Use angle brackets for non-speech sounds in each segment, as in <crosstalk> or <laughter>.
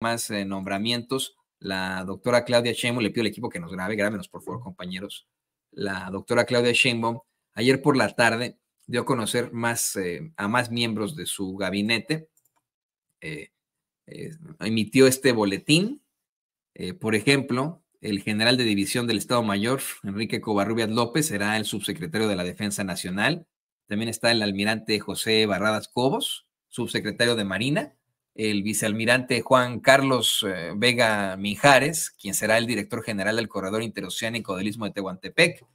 más eh, nombramientos. La doctora Claudia Sheinbaum, le pido al equipo que nos grabe, grábenos por favor, compañeros. La doctora Claudia Sheinbaum, ayer por la tarde, dio a conocer más, eh, a más miembros de su gabinete. Eh, emitió este boletín. por ejemplo, el general de división del Estado Mayor, Enrique Covarrubias López, será el subsecretario de la Defensa Nacional. También está el almirante José Barradas Cobos, subsecretario de Marina el vicealmirante Juan Carlos eh, Vega Mijares, quien será el director general del Corredor Interoceánico del Istmo de Tehuantepec,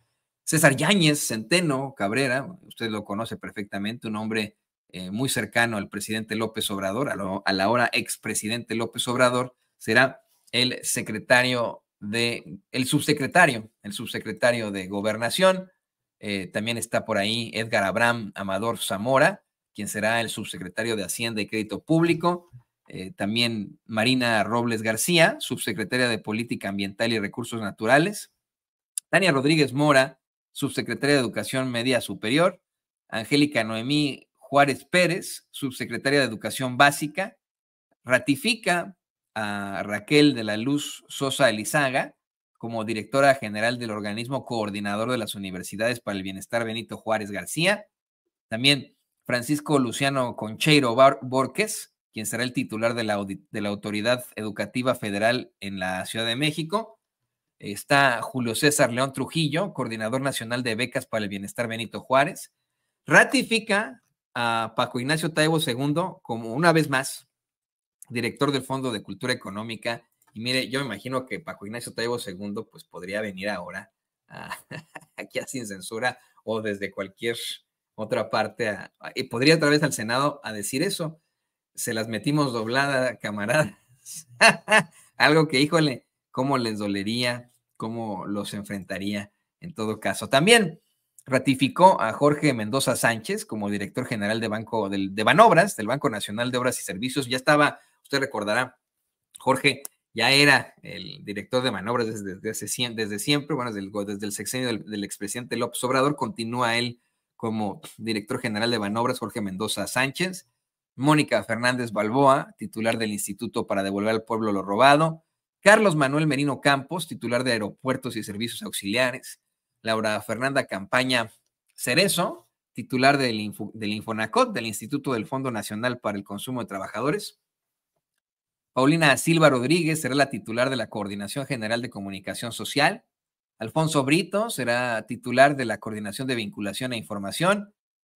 César Yáñez Centeno Cabrera, usted lo conoce perfectamente, un hombre eh, muy cercano al presidente López Obrador, a, la hora expresidente López Obrador, será el secretario de, el subsecretario, el subsecretario de Gobernación. Eh, también está por ahí Edgar Abraham Amador Zamora, quien será el subsecretario de Hacienda y Crédito Público. Eh, también Marina Robles García, subsecretaria de Política Ambiental y Recursos Naturales. Tania Rodríguez Mora, subsecretaria de Educación Media Superior. Angélica Noemí Juárez Pérez, subsecretaria de Educación Básica. Ratifica a Raquel de la Luz Sosa Elizaga como directora general del organismo coordinador de las universidades para el bienestar Benito Juárez García. También Francisco Luciano Concheiro Borques, quien será el titular de la, Autoridad Educativa Federal en la Ciudad de México. Está Julio César León Trujillo, coordinador nacional de becas para el bienestar Benito Juárez. Ratifica a Paco Ignacio Taibo II como una vez más director del Fondo de Cultura Económica. Y mire, yo me imagino que Paco Ignacio Taibo II pues podría venir ahora <laughs> aquí a Sin Censura o desde cualquier otra parte, y podría otra vez al Senado a decir eso. Se las metimos doblada, camaradas. <laughs> Algo que, híjole, cómo les dolería, cómo los enfrentaría en todo caso. También ratificó a Jorge Mendoza Sánchez como director general de Banco de Banobras, del Banco Nacional de Obras y Servicios. Ya estaba, usted recordará, Jorge ya era el director de Manobras desde, desde siempre, bueno, desde el, sexenio del, del expresidente López Obrador, continúa él como director general de Manobras, Jorge Mendoza Sánchez, Mónica Fernández Balboa, titular del Instituto para devolver al pueblo lo robado, Carlos Manuel Merino Campos, titular de Aeropuertos y Servicios Auxiliares, Laura Fernanda Campaña Cerezo, titular del, del Infonacot, del Instituto del Fondo Nacional para el Consumo de Trabajadores, Paulina Silva Rodríguez será la titular de la Coordinación General de Comunicación Social, Alfonso Brito será titular de la Coordinación de Vinculación e Información.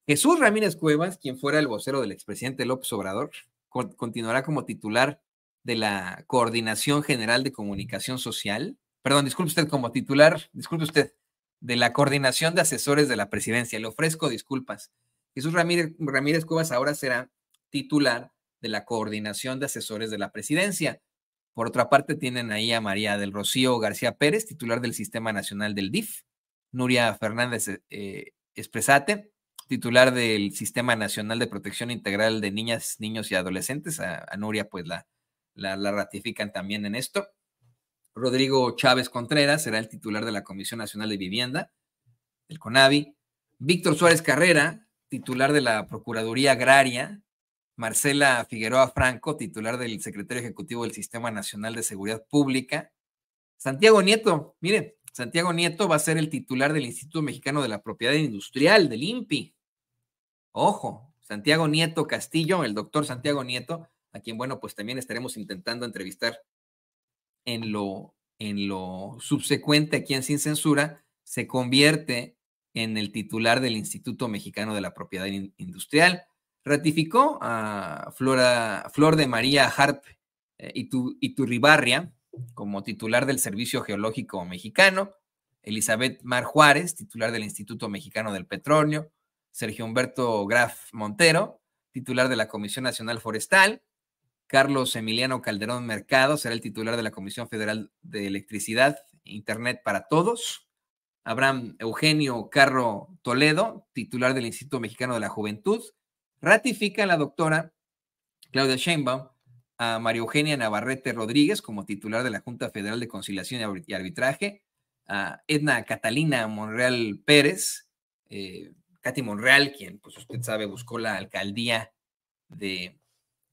Jesús Ramírez Cuevas, quien fuera el vocero del expresidente López Obrador, continuará como titular de la Coordinación General de Comunicación Social. Perdón, disculpe usted, como titular, disculpe usted, de la Coordinación de Asesores de la Presidencia. Le ofrezco disculpas. Jesús Ramírez, Ramírez Cuevas ahora será titular de la Coordinación de Asesores de la Presidencia. Por otra parte, tienen ahí a María del Rocío García Pérez, titular del Sistema Nacional del DIF, Nuria Fernández eh, eh, Espresate, titular del Sistema Nacional de Protección Integral de Niñas, Niños y Adolescentes. A, Nuria, pues la, la ratifican también en esto. Rodrigo Chávez Contreras será el titular de la Comisión Nacional de Vivienda, el CONAVI. Víctor Suárez Carrera, titular de la Procuraduría Agraria, Marcela Figueroa Franco, titular del secretario ejecutivo del Sistema Nacional de Seguridad Pública. Santiago Nieto, mire, Santiago Nieto va a ser el titular del Instituto Mexicano de la Propiedad Industrial, del INPI. Ojo, Santiago Nieto Castillo, el doctor Santiago Nieto, a quien, bueno, pues también estaremos intentando entrevistar en lo, en lo subsecuente aquí en Sin Censura, se convierte en el titular del Instituto Mexicano de la Propiedad Industrial ratificó a Flora, Flor de María Harp eh, y Iturribarria como titular del Servicio Geológico Mexicano, Elizabeth Mar Juárez, titular del Instituto Mexicano del Petróleo, Sergio Humberto Graf Montero, titular de la Comisión Nacional Forestal, Carlos Emiliano Calderón Mercado será el titular de la Comisión Federal de Electricidad, e Internet para Todos, Abraham Eugenio Carro Toledo, titular del Instituto Mexicano de la Juventud, Ratifica la doctora Claudia Sheinbaum a María Eugenia Navarrete Rodríguez como titular de la Junta Federal de Conciliación y Arbitraje, a Edna Catalina Monreal Pérez, eh, Katy Monreal, quien, pues usted sabe, buscó la alcaldía de,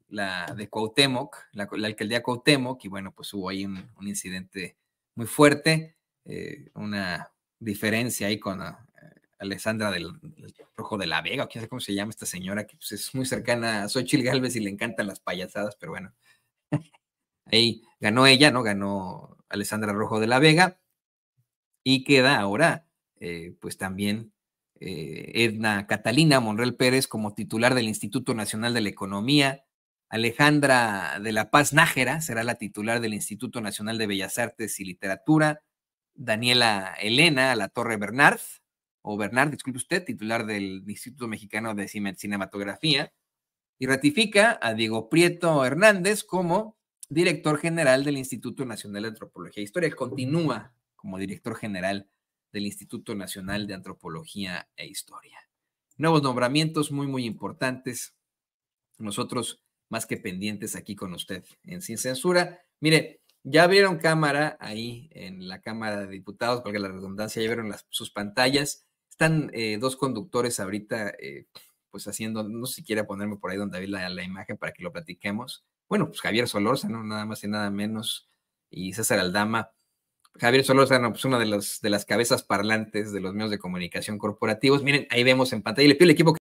la, de Cuauhtémoc, la, alcaldía Cuauhtémoc, y bueno, pues hubo ahí un, incidente muy fuerte, eh, una diferencia ahí con Alessandra del, Rojo de la Vega, o quién sabe cómo se llama esta señora, que pues, es muy cercana a Xochitl Galvez y le encantan las payasadas, pero bueno. <laughs> Ahí ganó ella, ¿no? Ganó Alessandra Rojo de la Vega. Y queda ahora, eh, pues también eh, Edna Catalina Monreal Pérez como titular del Instituto Nacional de la Economía. Alejandra de la Paz Nájera será la titular del Instituto Nacional de Bellas Artes y Literatura. Daniela Elena La Torre Bernard o Bernard, disculpe usted, titular del Instituto Mexicano de Cinematografía, y ratifica a Diego Prieto Hernández como director general del Instituto Nacional de Antropología e Historia. Continúa como director general del Instituto Nacional de Antropología e Historia. Nuevos nombramientos muy, muy importantes. Nosotros más que pendientes aquí con usted en Sin Censura. Mire, ya abrieron cámara ahí en la Cámara de Diputados, porque la redundancia, ya vieron sus pantallas. Están eh, dos conductores ahorita, eh, pues haciendo, no sé si quiera ponerme por ahí donde David la, imagen para que lo platiquemos. Bueno, pues Javier ¿no? nada más y nada menos, y César Aldama. Javier ¿no? pues una de las, de las cabezas parlantes de los medios de comunicación corporativos. Miren, ahí vemos en pantalla, le pido al equipo que